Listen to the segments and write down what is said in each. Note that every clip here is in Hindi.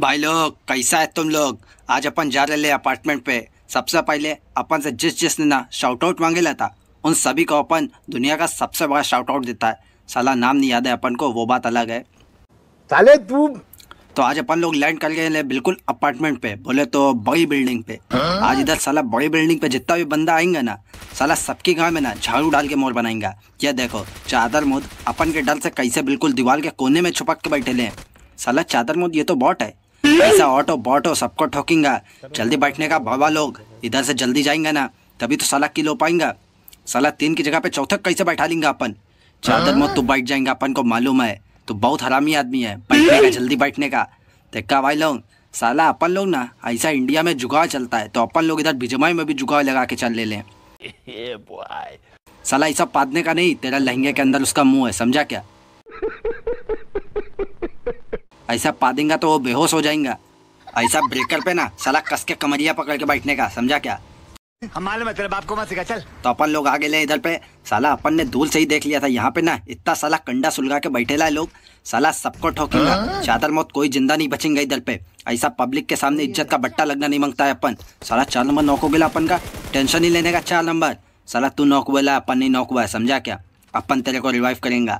भाई लोग कैसा है तुम लोग आज अपन जा रहे अपार्टमेंट पे सबसे पहले अपन से जिस जिसने ना शाउट आउट मांगे लेता उन सभी को अपन दुनिया का सबसे बड़ा शाउट आउट देता है साला नाम नहीं याद है अपन को वो बात अलग है साले तू तो आज अपन लोग लैंड कर गए बिल्कुल अपार्टमेंट पे बोले तो बड़ी बिल्डिंग पे आज इधर साला बड़ी बिल्डिंग पे जितना भी बंदा आएंगे ना साला सबके गांव में ना झाड़ू डाल के मोर बनाएंगा यह देखो चादर मोद अपन के डर से कैसे बिल्कुल दीवार के कोने में छुपक के बैठे ले साला चादर मोद ये तो बॉट है ऐसा ऑटो बॉटो सबको ठोकेंगा जल्दी बैठने का बाबा लोग इधर से जल्दी जाएंगे ना तभी तो की किलो पाएंगा सलाह तीन की जगह पे चौथक कैसे बैठा लेंगे अपन चादर मत तू तो बैठ जाएंगे अपन को मालूम है तो बहुत हरामी आदमी है बैठने का जल्दी बैठने का देखा भाई लोग साला अपन लोग ना ऐसा इंडिया में जुगाड़ चलता है तो अपन लोग इधर बिजमाई में भी जुगाड़ लगा के चल ले लें साला ऐसा पादने का नहीं तेरा लहंगे के अंदर उसका मुंह है समझा क्या ऐसा पा देंगे तो वो बेहोश हो जाएगा ऐसा ब्रेकर पे ना सला कस के कमरिया पकड़ के बैठने का समझा क्या हमारे बाप को मत सिखा चल तो अपन लोग आगे ले इधर पे साला अपन ने धूल से ही देख लिया था यहाँ पे ना इतना साला कंडा सुलगा के बैठे बैठेला लोग साला सबको ठोकेगा हाँ। चादर मौत कोई जिंदा नहीं बचेंगे इधर पे ऐसा पब्लिक के सामने इज्जत का बट्टा लगना नहीं मांगता है अपन साला चार नंबर नौको बोला अपन का टेंशन ही लेने का चार नंबर साला तू नौक बोला अपन नहीं नौक हुआ समझा क्या अपन तेरे को रिवाइव करेंगे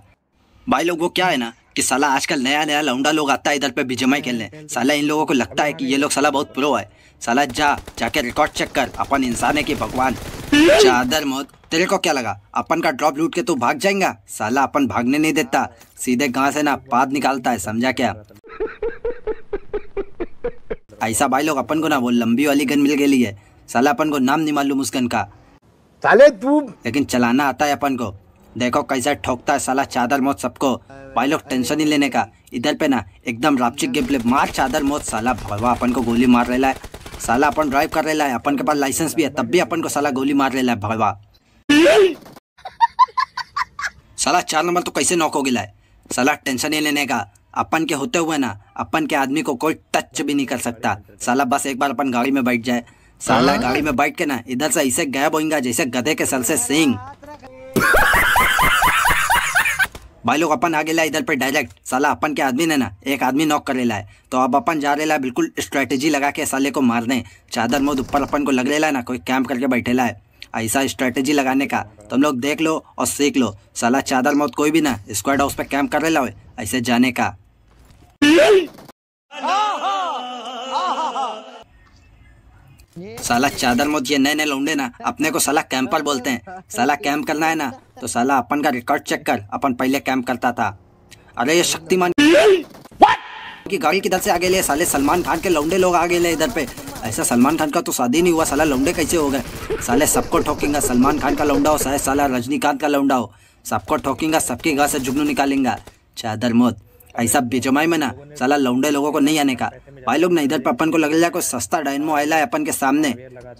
भाई लोग वो क्या है ना कि साला आजकल नया नया लौंडा लोग आता है इधर पे बीजेमाई हाँ, खेलने साला इन लोगों को लगता है कि ये लोग साला बहुत प्रो है साला जा जाके रिकॉर्ड चेक कर अपन इंसान है कि भगवान चादर मौत तेरे को क्या लगा अपन का ड्रॉप लूट के तू भाग जाएगा साला अपन भागने नहीं देता सीधे गाँव से ना पाद निकालता है समझा क्या ऐसा भाई लोग अपन को ना वो लंबी वाली गन मिल गई है साला अपन को नाम नहीं मालूम उस गन का साले तू लेकिन चलाना आता है अपन को देखो कैसा ठोकता है साला चादर मौत सबको भाई लोग टेंशन ही लेने का इधर पे ना एकदम रापचिक गेम प्ले मार चादर मौत साला भगवा अपन को गोली मार रहा है साला अपन ड्राइव कर रहा है अपन के पास लाइसेंस भी है तब भी अपन को साला गोली मार रहा है भगवा साला चार नंबर तो कैसे नॉक हो गया है साला टेंशन ही लेने का अपन के होते हुए ना अपन के आदमी को कोई टच भी नहीं कर सकता साला बस एक बार अपन गाड़ी में बैठ जाए साला हाँ। गाड़ी में बैठ के ना इधर से ऐसे गायब होगा जैसे गधे के सल से सिंह भाई लोग अपन आगे ला इधर पे डायरेक्ट साला अपन के आदमी ने ना एक आदमी नॉक कर लेला है तो अब अपन जा रहे बिल्कुल स्ट्रेटेजी लगा के साले को मारने चादर मोद ऊपर अपन को लग रेला ना कोई कैंप करके बैठेला है ऐसा स्ट्रेटेजी लगाने का तुम तो लोग देख लो और सीख लो साला चादर मोद कोई भी ना स्क्वाड हाउस पे कैंप कर ले हो ऐसे जाने का साला चादर मोद ये नए नए लौंडे ना अपने को साला कैंपर बोलते हैं साला कैंप करना है ना तो साला अपन का रिकॉर्ड चेक कर अपन पहले कैंप करता था अरे ये शक्तिमान की गाड़ी किधर से आगे ले साले सलमान खान के लौंडे लोग आगे ले इधर पे ऐसा सलमान खान का तो शादी नहीं हुआ साला लौंडे कैसे हो गए साले सबको ठोकेंगे सलमान खान का लौंडा हो साले साला रजनीकांत का लौंडा हो सबको ठोकेंगे सबके घर से जुगनू निकालेंगे चादर मोद ऐसा बेजमाई मना साला लौंडे लोगों को नहीं आने का भाई लोग ना इधर अपन को लग जाए को सस्ता डायनमो आयला है अपन के सामने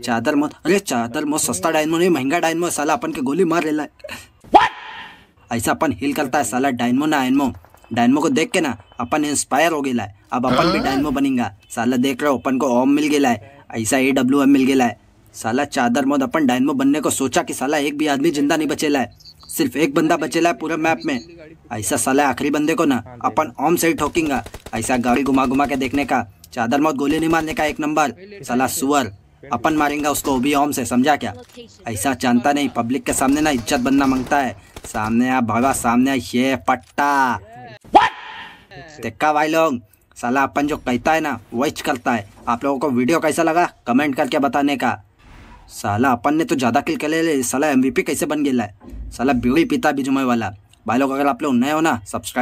चादर मोह अरे चादर मोह सस्ता डायनमो नहीं महंगा डायनमो साला अपन के गोली मार लेला ऐसा अपन हिल करता है साला डायनमो ना आयनमो डायनमो को देख के ना अपन इंस्पायर हो गया है अब अपन भी हाँ। डायनमो बनेगा साला देख रहे हो अपन को ओम मिल गया है ऐसा ए डब्ल्यू एम मिल गया है साला चादर मोद अपन डायनमो बनने को सोचा कि साला एक भी आदमी जिंदा नहीं बचेला है सिर्फ एक बंदा बचेला है पूरे मैप में ऐसा साला आखिरी बंदे को ना अपन ओम से ही ठोकेंगा ऐसा गाड़ी घुमा घुमा के देखने का चादर मौत गोली नहीं मारने का एक नंबर साला सुअर अपन मारेंगे उसको भी ओम से समझा क्या ऐसा जानता नहीं पब्लिक के सामने ना इज्जत बनना मांगता है सामने आ बाबा सामने आ ये पट्टा देखा भाई लोग साला अपन जो कहता है ना वही करता है आप लोगों को वीडियो कैसा लगा कमेंट करके बताने का साला अपन ने तो ज़्यादा किल कर ले साला एमवीपी कैसे बन गया है साला बीड़ी पीता बिजुमे वाला भाई लोग अगर आप लोग नए हो ना सब्सक्राइब